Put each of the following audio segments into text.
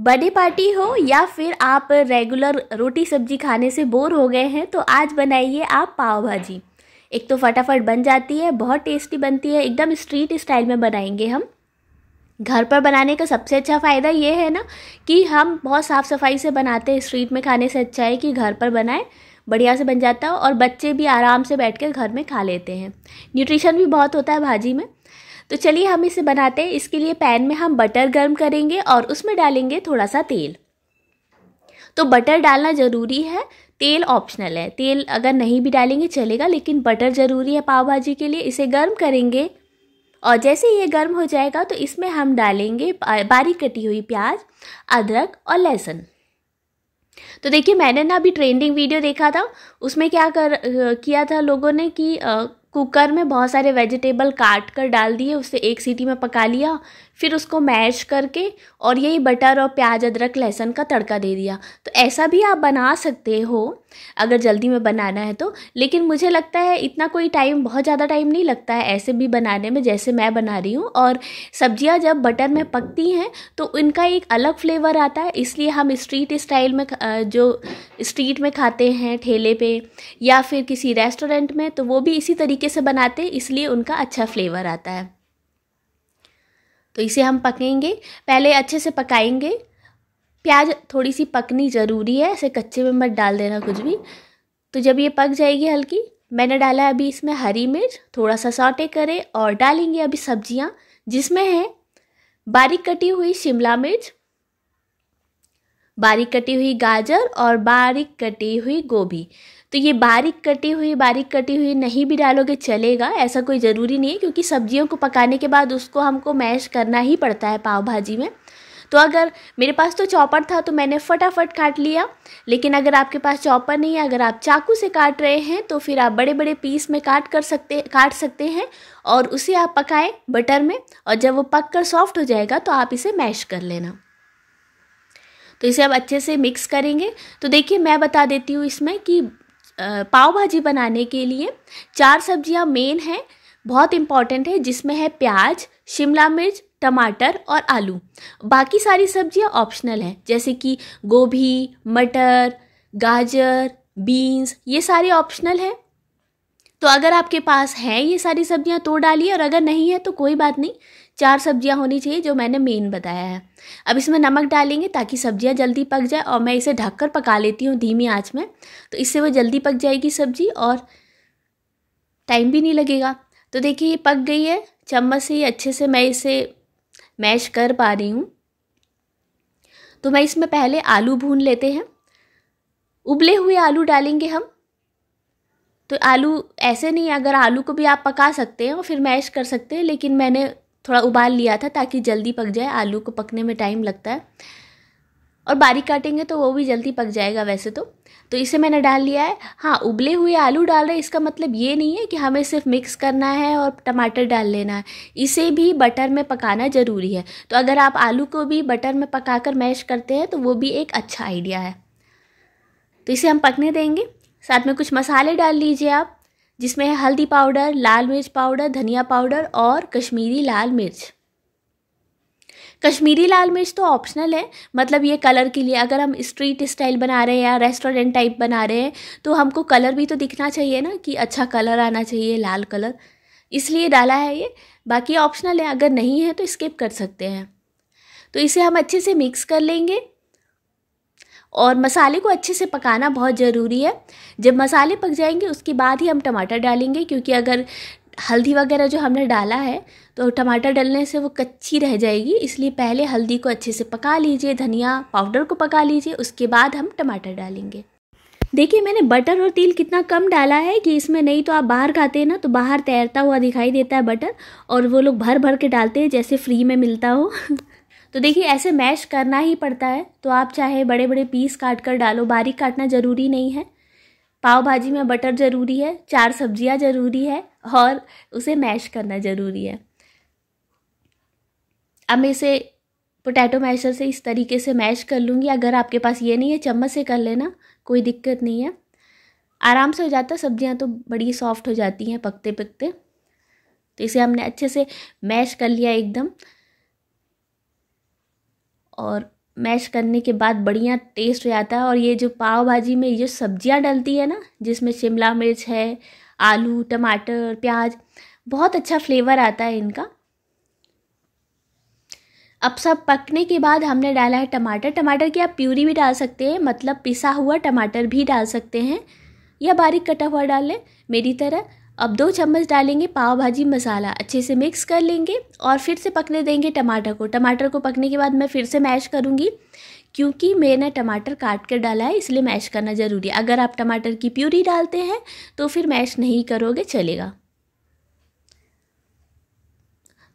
birthday party हो या फिर आप रेगुलर रोटी सब्जी खाने से बोर हो गए हैं तो आज बनाइए आप पाव भाजी एक तो फटाफट बन जाती है बहुत टेस्टी बनती है एकदम स्ट्रीट स्टाइल में बनाएंगे हम घर पर बनाने का सबसे अच्छा फ़ायदा ये है ना कि हम बहुत साफ़ सफाई से बनाते हैं स्ट्रीट में खाने से अच्छा है कि घर पर बनाएं बढ़िया से बन जाता है और बच्चे भी आराम से बैठ कर घर में खा लेते हैं न्यूट्रिशन भी बहुत होता है भाजी में तो चलिए हम इसे बनाते हैं इसके लिए पैन में हम बटर गर्म करेंगे और उसमें डालेंगे थोड़ा सा तेल तो बटर डालना ज़रूरी है तेल ऑप्शनल है तेल अगर नहीं भी डालेंगे चलेगा लेकिन बटर ज़रूरी है पाव भाजी के लिए इसे गर्म करेंगे और जैसे ये गर्म हो जाएगा तो इसमें हम डालेंगे बारीक कटी हुई प्याज अदरक और लहसुन तो देखिए मैंने ना अभी ट्रेंडिंग वीडियो देखा था उसमें क्या कर किया था लोगों ने कि कुकर में बहुत सारे वेजिटेबल काट कर डाल दिए उसे एक सीटी में पका लिया फिर उसको मैश करके और यही बटर और प्याज अदरक लहसुन का तड़का दे दिया तो ऐसा भी आप बना सकते हो अगर जल्दी में बनाना है तो लेकिन मुझे लगता है इतना कोई टाइम बहुत ज़्यादा टाइम नहीं लगता है ऐसे भी बनाने में जैसे मैं बना रही हूँ और सब्जियाँ जब बटर में पकती हैं तो उनका एक अलग फ्लेवर आता है इसलिए हम स्ट्रीट स्टाइल में जो स्ट्रीट में खाते हैं ठेले पे या फिर किसी रेस्टोरेंट में तो वो भी इसी तरीके से बनाते हैं इसलिए उनका अच्छा फ्लेवर आता है तो इसे हम पकेंगे पहले अच्छे से पकाएंगे प्याज थोड़ी सी पकनी ज़रूरी है ऐसे कच्चे में मत डाल देना कुछ भी तो जब ये पक जाएगी हल्की मैंने डाला अभी इसमें हरी मिर्च थोड़ा सा सौटे करें और डालेंगे अभी सब्जियाँ जिसमें है बारीक कटी हुई शिमला मिर्च बारीक कटी हुई गाजर और बारीक कटी हुई गोभी तो ये बारीक कटी हुई बारीक कटी हुई नहीं भी डालोगे चलेगा ऐसा कोई ज़रूरी नहीं है क्योंकि सब्जियों को पकाने के बाद उसको हमको मैश करना ही पड़ता है पाव भाजी में तो अगर मेरे पास तो चॉपर था तो मैंने फटाफट काट लिया लेकिन अगर आपके पास चॉपर नहीं है अगर आप चाकू से काट रहे हैं तो फिर आप बड़े बड़े पीस में काट कर सकते काट सकते हैं और उसे आप पकाएं बटर में और जब वो पक कर सॉफ्ट हो जाएगा तो आप इसे मैश कर लेना तो इसे आप अच्छे से मिक्स करेंगे तो देखिए मैं बता देती हूँ इसमें कि पाव भाजी बनाने के लिए चार सब्जियां मेन हैं बहुत इम्पॉर्टेंट है जिसमें है प्याज शिमला मिर्च टमाटर और आलू बाकी सारी सब्जियां ऑप्शनल हैं जैसे कि गोभी मटर गाजर बीन्स ये सारे ऑप्शनल हैं तो अगर आपके पास हैं ये सारी सब्जियां तो डालिए और अगर नहीं है तो कोई बात नहीं चार सब्जियां होनी चाहिए जो मैंने मेन बताया है अब इसमें नमक डालेंगे ताकि सब्जियां जल्दी पक जाए और मैं इसे ढककर पका लेती हूँ धीमी आंच में तो इससे वो जल्दी पक जाएगी सब्जी और टाइम भी नहीं लगेगा तो देखिए ये पक गई है चम्मच से ही अच्छे से मैं इसे मैश कर पा रही हूँ तो मैं इसमें पहले आलू भून लेते हैं उबले हुए आलू डालेंगे हम तो आलू ऐसे नहीं अगर आलू को भी आप पका सकते हैं और फिर मैश कर सकते हैं लेकिन मैंने थोड़ा उबाल लिया था ताकि जल्दी पक जाए आलू को पकने में टाइम लगता है और बारीक काटेंगे तो वो भी जल्दी पक जाएगा वैसे तो तो इसे मैंने डाल लिया है हाँ उबले हुए आलू डाल रहे इसका मतलब ये नहीं है कि हमें सिर्फ मिक्स करना है और टमाटर डाल लेना है इसे भी बटर में पकाना ज़रूरी है तो अगर आप आलू को भी बटर में पकाकर मैश करते हैं तो वो भी एक अच्छा आइडिया है तो इसे हम पकने देंगे साथ में कुछ मसाले डाल लीजिए आप जिसमें है हल्दी पाउडर लाल मिर्च पाउडर धनिया पाउडर और कश्मीरी लाल मिर्च कश्मीरी लाल मिर्च तो ऑप्शनल है मतलब ये कलर के लिए अगर हम स्ट्रीट स्टाइल बना रहे हैं या रेस्टोरेंट टाइप बना रहे हैं तो हमको कलर भी तो दिखना चाहिए ना कि अच्छा कलर आना चाहिए लाल कलर इसलिए डाला है ये बाकी ऑप्शनल है अगर नहीं है तो स्किप कर सकते हैं तो इसे हम अच्छे से मिक्स कर लेंगे और मसाले को अच्छे से पकाना बहुत ज़रूरी है जब मसाले पक जाएंगे उसके बाद ही हम टमाटर डालेंगे क्योंकि अगर हल्दी वगैरह जो हमने डाला है तो टमाटर डालने से वो कच्ची रह जाएगी इसलिए पहले हल्दी को अच्छे से पका लीजिए धनिया पाउडर को पका लीजिए उसके बाद हम टमाटर डालेंगे देखिए मैंने बटर और तिल कितना कम डाला है कि इसमें नहीं तो आप बाहर खाते हैं ना तो बाहर तैरता हुआ दिखाई देता है बटर और वो लोग भर भर के डालते हैं जैसे फ्री में मिलता हो तो देखिए ऐसे मैश करना ही पड़ता है तो आप चाहे बड़े बड़े पीस काट कर डालो बारीक काटना ज़रूरी नहीं है पाव भाजी में बटर ज़रूरी है चार सब्जियां ज़रूरी है और उसे मैश करना ज़रूरी है अब मैं इसे पोटैटो मैशर से इस तरीके से मैश कर लूँगी अगर आपके पास ये नहीं है चम्मच से कर लेना कोई दिक्कत नहीं है आराम से हो जाता सब्जियाँ तो बड़ी सॉफ्ट हो जाती हैं पकते पकते तो इसे हमने अच्छे से मैश कर लिया एकदम और मैश करने के बाद बढ़िया टेस्ट हो जाता है और ये जो पाव भाजी में ये जो सब्जियाँ डलती है ना जिसमें शिमला मिर्च है आलू टमाटर प्याज बहुत अच्छा फ्लेवर आता है इनका अब सब पकने के बाद हमने डाला है टमाटर टमाटर की आप प्यूरी भी डाल सकते हैं मतलब पिसा हुआ टमाटर भी डाल सकते हैं या बारीक कटा हुआ डाल लें मेरी तरह अब दो चम्मच डालेंगे पाव भाजी मसाला अच्छे से मिक्स कर लेंगे और फिर से पकने देंगे टमाटर को टमाटर को पकने के बाद मैं फिर से मैश करूँगी क्योंकि मैंने टमाटर काट कर डाला है इसलिए मैश करना ज़रूरी है अगर आप टमाटर की प्यूरी डालते हैं तो फिर मैश नहीं करोगे चलेगा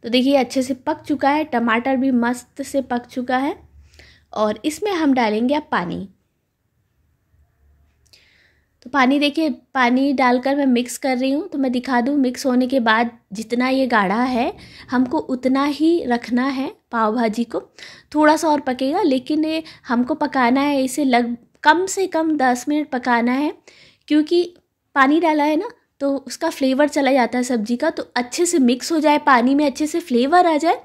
तो देखिए अच्छे से पक चुका है टमाटर भी मस्त से पक चुका है और इसमें हम डालेंगे अब पानी तो पानी देखिए पानी डालकर मैं मिक्स कर रही हूँ तो मैं दिखा दूँ मिक्स होने के बाद जितना ये गाढ़ा है हमको उतना ही रखना है पाव भाजी को थोड़ा सा और पकेगा लेकिन ये हमको पकाना है इसे लग कम से कम दस मिनट पकाना है क्योंकि पानी डाला है ना तो उसका फ्लेवर चला जाता है सब्जी का तो अच्छे से मिक्स हो जाए पानी में अच्छे से फ्लेवर आ जाए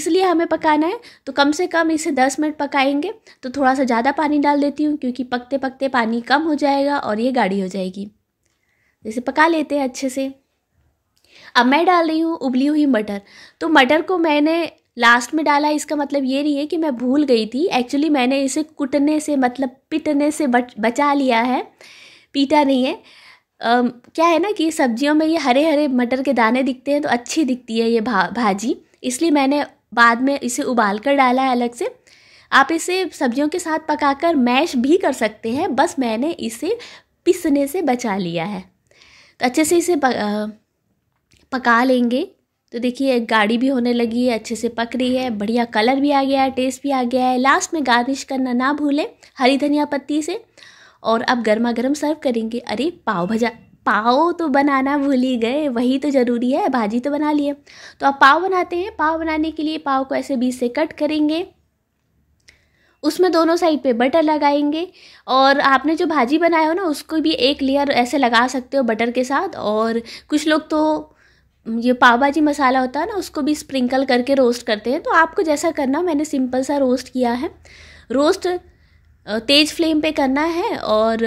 इसलिए हमें पकाना है तो कम से कम इसे 10 मिनट पकाएंगे तो थोड़ा सा ज़्यादा पानी डाल देती हूँ क्योंकि पकते पकते पानी कम हो जाएगा और ये गाढ़ी हो जाएगी जैसे पका लेते हैं अच्छे से अब मैं डाल रही हूँ उबली हुई मटर तो मटर को मैंने लास्ट में डाला इसका मतलब ये नहीं है कि मैं भूल गई थी एक्चुअली मैंने इसे कुटने से मतलब पिटने से बच बचा लिया है पीटा नहीं है क्या है ना कि सब्जियों में ये हरे हरे मटर के दाने दिखते हैं तो अच्छी दिखती है ये भा भाजी इसलिए मैंने बाद में इसे उबाल कर डाला है अलग से आप इसे सब्जियों के साथ पकाकर मैश भी कर सकते हैं बस मैंने इसे पिसने से बचा लिया है तो अच्छे से इसे पका लेंगे तो देखिए गाढ़ी भी होने लगी है अच्छे से पक रही है बढ़िया कलर भी आ गया है टेस्ट भी आ गया है लास्ट में गार्निश करना ना भूलें हरी धनिया पत्ती से और अब गर्मा गर्म सर्व करेंगे अरे पाव भजा पाव तो बनाना भूल ही गए वही तो ज़रूरी है भाजी तो बना लिए तो अब पाव बनाते हैं पाव बनाने के लिए पाव को ऐसे बीच से कट करेंगे उसमें दोनों साइड पे बटर लगाएंगे और आपने जो भाजी बनाया हो ना उसको भी एक लेयर ऐसे लगा सकते हो बटर के साथ और कुछ लोग तो ये पाव भाजी मसाला होता है ना उसको भी स्प्रिंकल करके रोस्ट करते हैं तो आपको जैसा करना मैंने सिंपल सा रोस्ट किया है रोस्ट तेज़ फ्लेम पे करना है और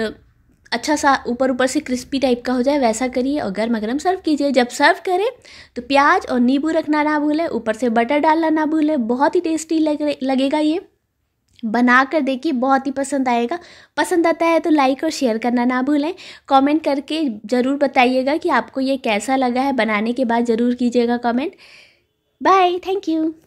अच्छा सा ऊपर ऊपर से क्रिस्पी टाइप का हो जाए वैसा करिए और गर्मा गर्म सर्व कीजिए जब सर्व करें तो प्याज और नींबू रखना ना भूलें ऊपर से बटर डालना ना भूलें बहुत ही टेस्टी लग लगेगा ये बना कर देखिए बहुत ही पसंद आएगा पसंद आता है तो लाइक और शेयर करना ना भूलें कमेंट करके ज़रूर बताइएगा कि आपको ये कैसा लगा है बनाने के बाद ज़रूर कीजिएगा कमेंट बाय थैंक यू